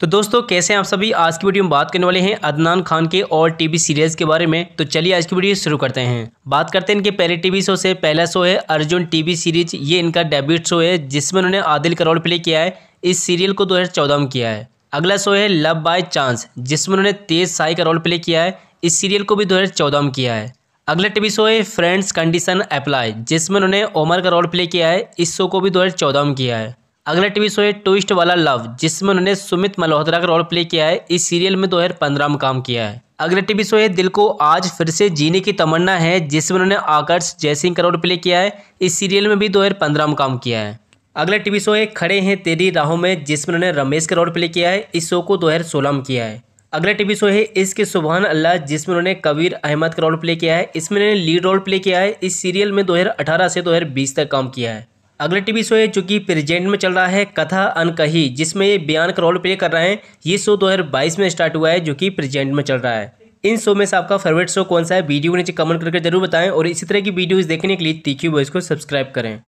तो दोस्तों कैसे हैं आप सभी आज की वीडियो में बात करने वाले हैं अदनान खान के और टीवी सीरियल्स के बारे में तो चलिए आज की वीडियो शुरू करते हैं बात करते हैं इनके पहले टीवी शो से पहला शो है अर्जुन टीवी सीरीज ये इनका डेब्यूट शो है जिसमें उन्होंने आदिल का रोल प्ले किया है इस सीरियल को 2014 में किया है अगला शो है लव बाय चांस जिसमें उन्होंने तेज साई का रोल प्ले किया है इस सीरियल को भी 2014 में किया है अगला टीवी शो है फ्रेंड्स कंडीशन अप्लाई जिसमें उन्होंने ओमर का रोल प्ले किया है इस शो को भी 2014 में किया है अगला टीवी शो है ट्विस्ट वाला लव जिसमें उन्होंने सुमित मल्होत्रा का रोल प्ले किया है इस सीरियल में 2015 में काम किया है अगला टीवी शो है दिल को आज फिर से जीने की तमन्ना है जिसमें उन्होंने आकर्ष जयसिंह का रोल प्ले किया है इस सीरियल में भी 2015 में काम किया है अगला टीवी शो है खड़े हैं तेरी राहों में जिसमें उन्होंने रमेश का रोल प्ले किया है इस शो को सोलह में किया है अगला टीवी शो है इसके सुबहान अल्लाह जिसमें उन्होंने कबीर अहमद का रोल प्ले किया है इसमें उन्होंने लीड रोल प्ले किया है इस सीरियल में दो से दो तक काम किया है अगला टीवी शो है जो कि प्रेजेंट में चल रहा है कथा अनकही जिसमें ये बयान का रोल प्ले कर रहे हैं ये शो 2022 में स्टार्ट हुआ है जो कि प्रेजेंट में चल रहा है इन शो में से आपका फेवरेट शो कौन सा है वीडियो को नीचे कमेंट करके जरूर बताएं और इसी तरह की वीडियोज देखने के लिए तीखी वॉइस को सब्सक्राइब करें